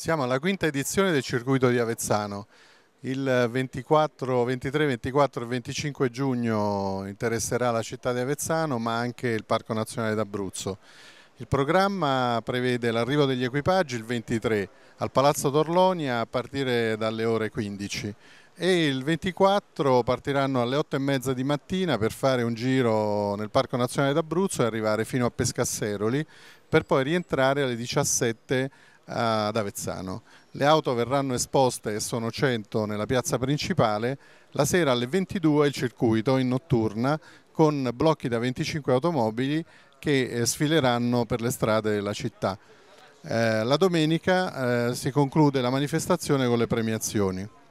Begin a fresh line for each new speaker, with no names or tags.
Siamo alla quinta edizione del circuito di Avezzano. Il 24, 23, 24 e 25 giugno interesserà la città di Avezzano ma anche il Parco Nazionale d'Abruzzo. Il programma prevede l'arrivo degli equipaggi il 23 al Palazzo d'Orlonia a partire dalle ore 15 e il 24 partiranno alle 8 e mezza di mattina per fare un giro nel Parco Nazionale d'Abruzzo e arrivare fino a Pescasseroli per poi rientrare alle 17 ad Avezzano. Le auto verranno esposte, e sono 100, nella piazza principale, la sera alle 22 il circuito in notturna con blocchi da 25 automobili che eh, sfileranno per le strade della città. Eh, la domenica eh, si conclude la manifestazione con le premiazioni.